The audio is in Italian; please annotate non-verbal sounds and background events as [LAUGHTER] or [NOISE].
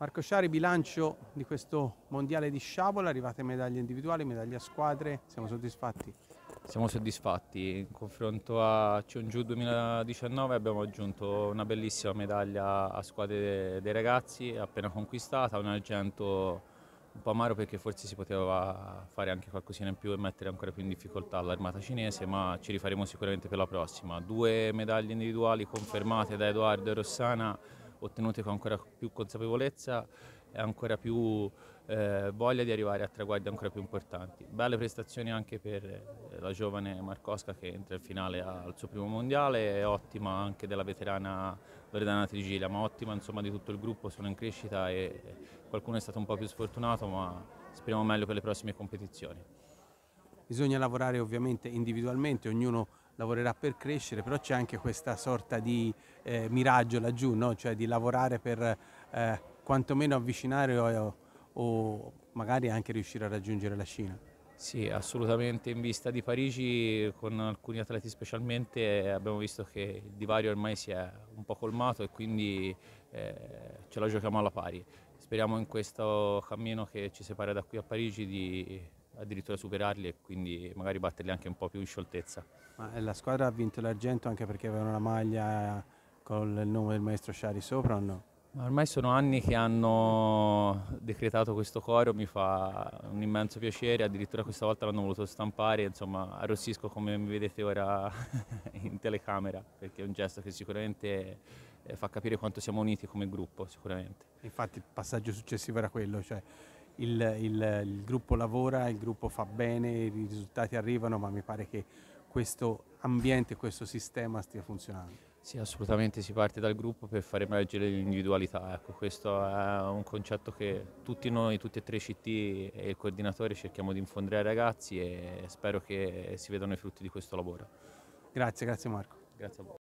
Marco Sciari, bilancio di questo mondiale di sciabola, arrivate medaglie individuali, medaglie a squadre, siamo soddisfatti? Siamo soddisfatti, in confronto a Chionju 2019 abbiamo aggiunto una bellissima medaglia a squadre dei ragazzi, appena conquistata, un argento un po' amaro perché forse si poteva fare anche qualcosina in più e mettere ancora più in difficoltà l'armata cinese, ma ci rifaremo sicuramente per la prossima. Due medaglie individuali confermate da Edoardo e Rossana ottenute con ancora più consapevolezza e ancora più eh, voglia di arrivare a traguardi ancora più importanti. Belle prestazioni anche per eh, la giovane Marcosca che entra in finale al suo primo mondiale e ottima anche della veterana Loredana Trigilia, ma ottima insomma di tutto il gruppo, sono in crescita e qualcuno è stato un po' più sfortunato ma speriamo meglio per le prossime competizioni. Bisogna lavorare ovviamente individualmente, ognuno lavorerà per crescere, però c'è anche questa sorta di eh, miraggio laggiù, no? cioè di lavorare per eh, quantomeno avvicinare o, o magari anche riuscire a raggiungere la Cina. Sì, assolutamente. In vista di Parigi, con alcuni atleti specialmente, abbiamo visto che il divario ormai si è un po' colmato e quindi eh, ce la giochiamo alla pari. Speriamo in questo cammino che ci separa da qui a Parigi di addirittura superarli e quindi magari batterli anche un po' più in scioltezza. Ma eh, la squadra ha vinto l'argento anche perché avevano la maglia eh, con il nome del maestro Sciari sopra o no? ormai sono anni che hanno decretato questo coro, mi fa un immenso piacere, addirittura questa volta l'hanno voluto stampare, insomma arrossisco come mi vedete ora [LAUGHS] in telecamera, perché è un gesto che sicuramente eh, fa capire quanto siamo uniti come gruppo, sicuramente. Infatti il passaggio successivo era quello, cioè il, il, il gruppo lavora, il gruppo fa bene, i risultati arrivano, ma mi pare che questo ambiente, questo sistema stia funzionando. Sì, assolutamente si parte dal gruppo per far emergere l'individualità, ecco, questo è un concetto che tutti noi, tutti e tre i CT e il coordinatore cerchiamo di infondere ai ragazzi e spero che si vedano i frutti di questo lavoro. Grazie, grazie Marco. Grazie a voi.